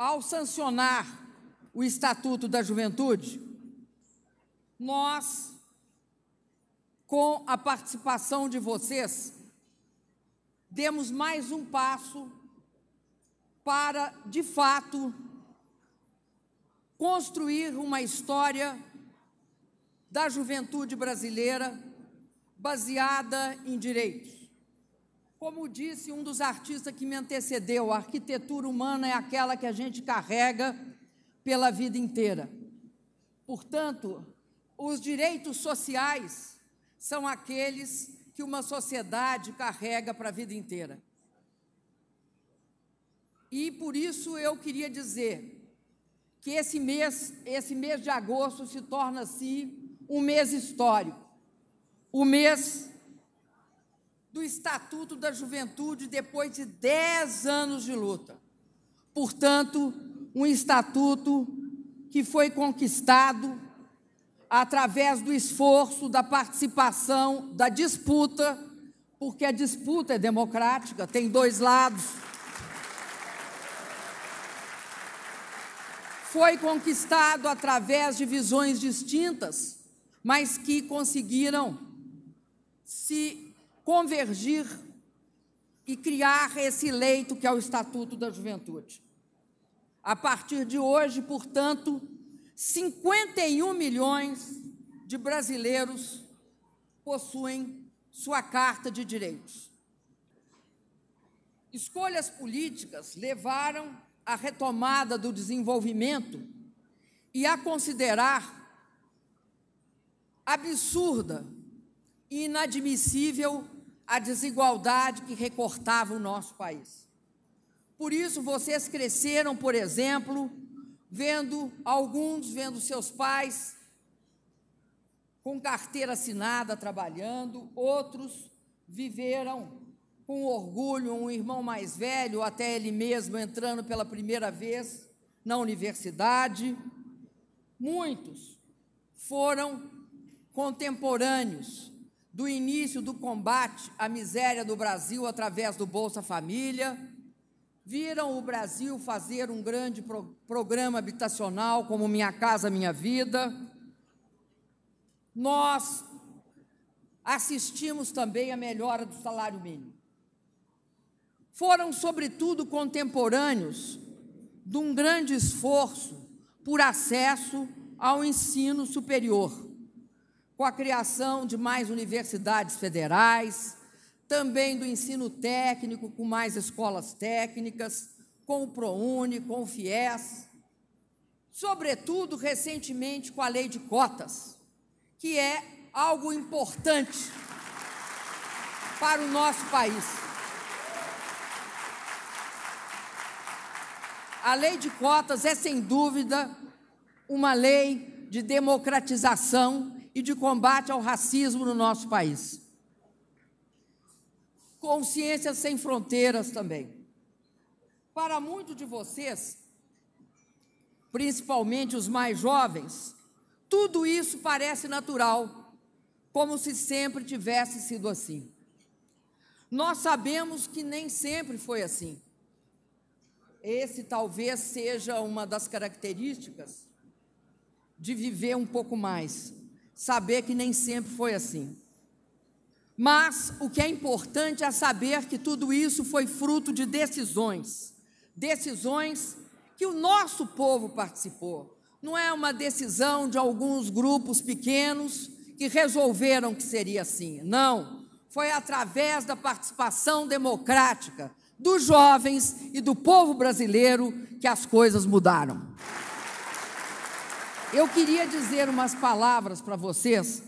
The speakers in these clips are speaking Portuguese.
ao sancionar o Estatuto da Juventude, nós, com a participação de vocês, demos mais um passo para, de fato, construir uma história da juventude brasileira baseada em direitos. Como disse um dos artistas que me antecedeu, a arquitetura humana é aquela que a gente carrega pela vida inteira. Portanto, os direitos sociais são aqueles que uma sociedade carrega para a vida inteira. E por isso eu queria dizer que esse mês, esse mês de agosto se torna-se um mês histórico, o mês do Estatuto da Juventude depois de 10 anos de luta. Portanto, um estatuto que foi conquistado através do esforço, da participação, da disputa, porque a disputa é democrática, tem dois lados. Foi conquistado através de visões distintas, mas que conseguiram se convergir e criar esse leito que é o Estatuto da Juventude. A partir de hoje, portanto, 51 milhões de brasileiros possuem sua Carta de Direitos. Escolhas políticas levaram à retomada do desenvolvimento e a considerar absurda inadmissível a desigualdade que recortava o nosso país. Por isso, vocês cresceram, por exemplo, vendo alguns, vendo seus pais com carteira assinada trabalhando, outros viveram com orgulho um irmão mais velho, até ele mesmo entrando pela primeira vez na universidade. Muitos foram contemporâneos do início do combate à miséria do Brasil através do Bolsa Família, viram o Brasil fazer um grande pro programa habitacional como Minha Casa Minha Vida. Nós assistimos também à melhora do salário mínimo. Foram, sobretudo, contemporâneos de um grande esforço por acesso ao ensino superior com a criação de mais universidades federais, também do ensino técnico, com mais escolas técnicas, com o ProUni, com o FIES, sobretudo recentemente com a lei de cotas, que é algo importante para o nosso país. A lei de cotas é, sem dúvida, uma lei de democratização e de combate ao racismo no nosso país. Consciência sem fronteiras também. Para muitos de vocês, principalmente os mais jovens, tudo isso parece natural, como se sempre tivesse sido assim. Nós sabemos que nem sempre foi assim. Esse talvez seja uma das características de viver um pouco mais, saber que nem sempre foi assim. Mas o que é importante é saber que tudo isso foi fruto de decisões, decisões que o nosso povo participou. Não é uma decisão de alguns grupos pequenos que resolveram que seria assim. Não, foi através da participação democrática dos jovens e do povo brasileiro que as coisas mudaram. Eu queria dizer umas palavras para vocês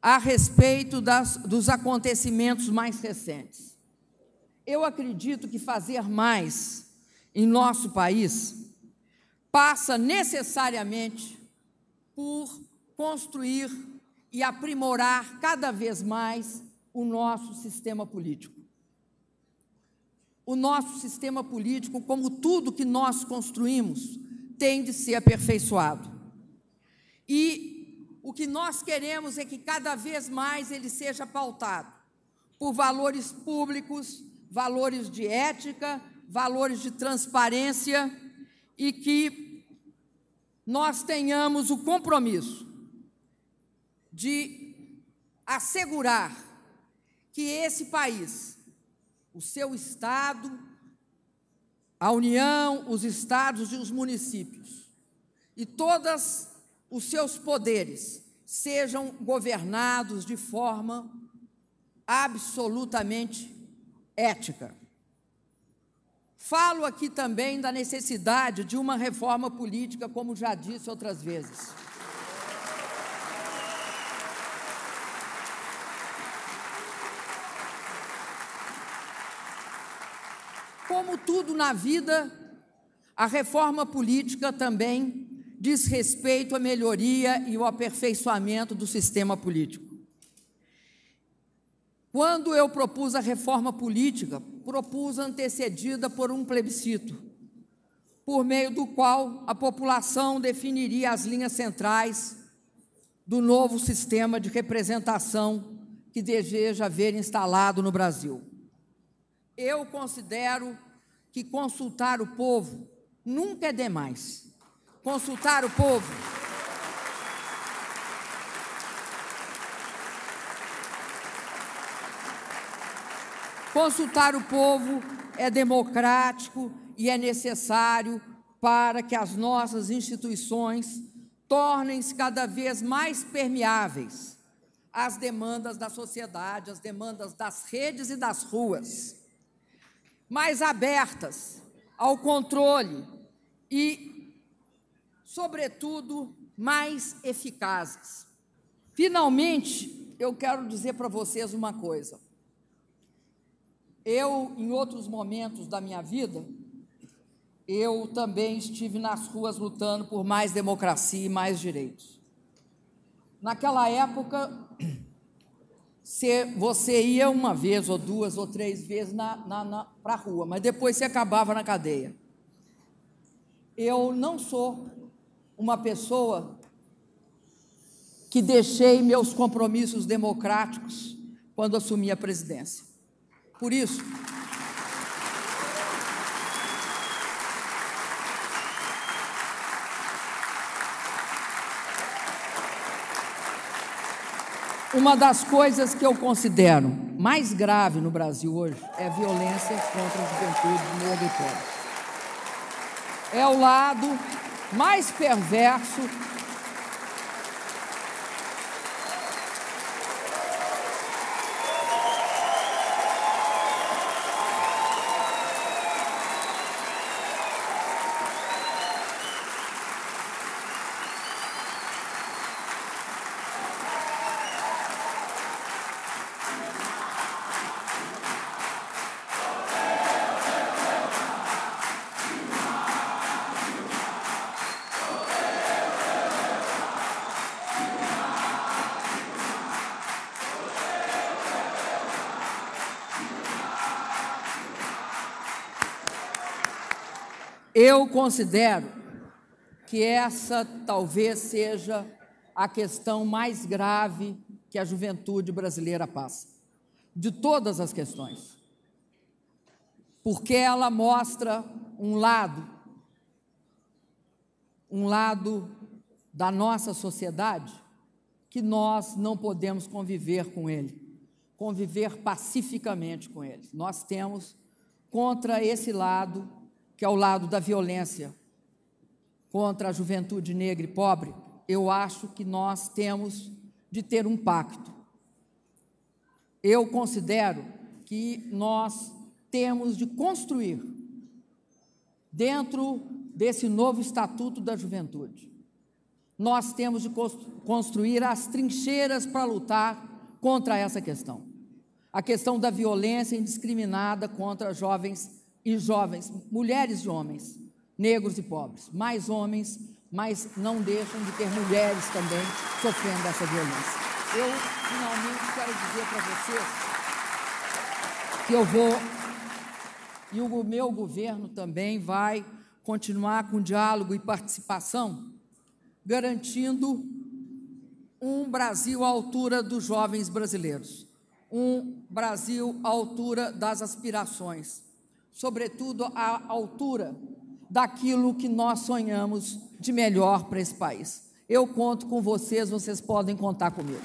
a respeito das, dos acontecimentos mais recentes. Eu acredito que fazer mais em nosso país passa necessariamente por construir e aprimorar cada vez mais o nosso sistema político. O nosso sistema político, como tudo que nós construímos, tem de ser aperfeiçoado. E o que nós queremos é que cada vez mais ele seja pautado por valores públicos, valores de ética, valores de transparência e que nós tenhamos o compromisso de assegurar que esse país, o seu Estado, a União, os estados e os municípios, e todas os seus poderes sejam governados de forma absolutamente ética. Falo aqui também da necessidade de uma reforma política, como já disse outras vezes. Como tudo na vida, a reforma política também diz respeito à melhoria e ao aperfeiçoamento do sistema político. Quando eu propus a reforma política, propus antecedida por um plebiscito, por meio do qual a população definiria as linhas centrais do novo sistema de representação que deseja ver instalado no Brasil. Eu considero que consultar o povo nunca é demais consultar o povo. Consultar o povo é democrático e é necessário para que as nossas instituições tornem-se cada vez mais permeáveis às demandas da sociedade, às demandas das redes e das ruas, mais abertas ao controle e sobretudo, mais eficazes. Finalmente, eu quero dizer para vocês uma coisa. Eu, em outros momentos da minha vida, eu também estive nas ruas lutando por mais democracia e mais direitos. Naquela época, você ia uma vez, ou duas, ou três vezes para a rua, mas depois você acabava na cadeia. Eu não sou uma pessoa que deixei meus compromissos democráticos quando assumi a presidência. Por isso, Uma das coisas que eu considero mais grave no Brasil hoje é violência contra a juventude no auditório. É o lado mais perverso Eu considero que essa talvez seja a questão mais grave que a juventude brasileira passa, de todas as questões, porque ela mostra um lado, um lado da nossa sociedade que nós não podemos conviver com ele, conviver pacificamente com ele. Nós temos contra esse lado que ao é lado da violência contra a juventude negra e pobre, eu acho que nós temos de ter um pacto. Eu considero que nós temos de construir, dentro desse novo Estatuto da Juventude, nós temos de construir as trincheiras para lutar contra essa questão. A questão da violência indiscriminada contra jovens e jovens, mulheres e homens, negros e pobres, mais homens, mas não deixam de ter mulheres também sofrendo essa violência. Eu finalmente quero dizer para vocês que eu vou e o meu governo também vai continuar com diálogo e participação, garantindo um Brasil à altura dos jovens brasileiros, um Brasil à altura das aspirações sobretudo à altura daquilo que nós sonhamos de melhor para esse país. Eu conto com vocês, vocês podem contar comigo.